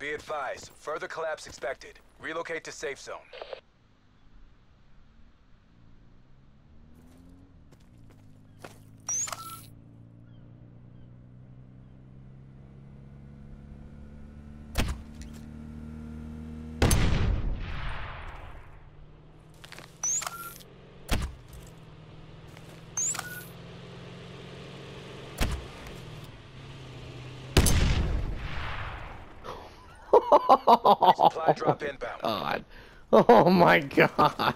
Be advised, further collapse expected. Relocate to safe zone. oh, God. Oh, my God.